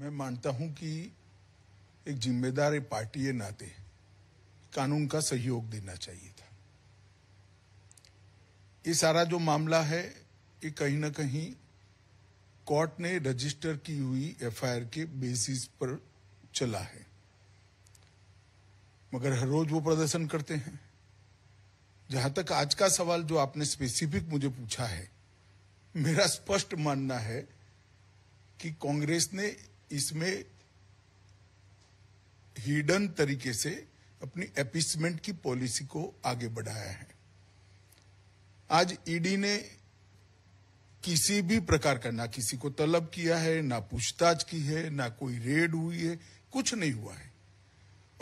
मैं मानता हूं कि एक जिम्मेदार पार्टी नाते कानून का सहयोग देना चाहिए था ये सारा जो मामला है ये कहीं ना कहीं कोर्ट ने रजिस्टर की हुई एफआईआर के बेसिस पर चला है मगर हर रोज वो प्रदर्शन करते हैं जहां तक आज का सवाल जो आपने स्पेसिफिक मुझे पूछा है मेरा स्पष्ट मानना है कि कांग्रेस ने इसमें हिडन तरीके से अपनी एपिसमेंट की पॉलिसी को आगे बढ़ाया है आज ईडी e ने किसी भी प्रकार का ना किसी को तलब किया है ना पूछताछ की है ना कोई रेड हुई है कुछ नहीं हुआ है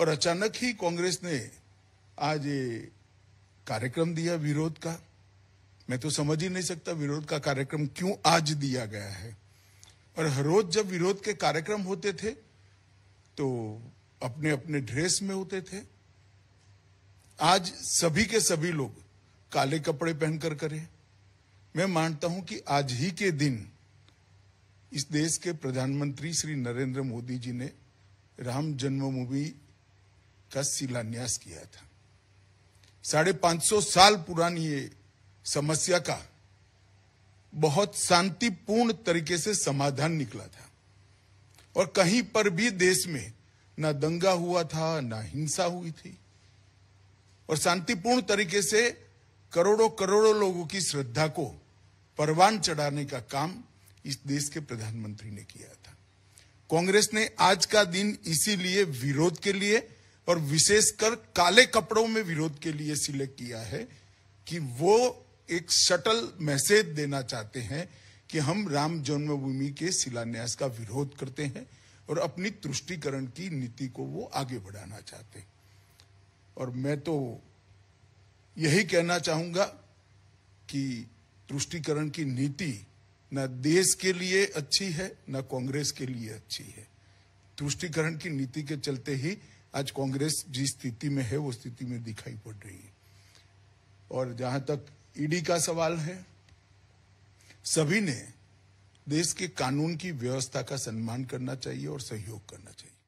और अचानक ही कांग्रेस ने आज कार्यक्रम दिया विरोध का मैं तो समझ ही नहीं सकता विरोध का कार्यक्रम क्यों आज दिया गया है और हर रोज जब विरोध के कार्यक्रम होते थे तो अपने अपने ड्रेस में होते थे आज सभी के सभी लोग काले कपड़े पहनकर करें मैं मानता हूं कि आज ही के दिन इस देश के प्रधानमंत्री श्री नरेंद्र मोदी जी ने राम जन्मभूमि का शिलान्यास किया था साढ़े पांच सौ साल पुरानी ये समस्या का बहुत शांतिपूर्ण तरीके से समाधान निकला था और कहीं पर भी देश में ना दंगा हुआ था ना हिंसा हुई थी और शांतिपूर्ण तरीके से करोड़ों करोड़ों लोगों की श्रद्धा को परवान चढ़ाने का काम इस देश के प्रधानमंत्री ने किया था कांग्रेस ने आज का दिन इसीलिए विरोध के लिए और विशेषकर काले कपड़ों में विरोध के लिए सिलेक्ट किया है कि वो एक सटल मैसेज देना चाहते हैं कि हम राम जन्मभूमि के शिलान्यास का विरोध करते हैं और अपनी तुष्टिकरण की नीति को वो आगे बढ़ाना चाहते हैं और मैं तो यही कहना चाहूंगा कि तुष्टिकरण की नीति न देश के लिए अच्छी है न कांग्रेस के लिए अच्छी है तुष्टिकरण की नीति के चलते ही आज कांग्रेस जिस स्थिति में है वो स्थिति में दिखाई पड़ रही है और जहां तक ईडी का सवाल है सभी ने देश के कानून की व्यवस्था का सम्मान करना चाहिए और सहयोग करना चाहिए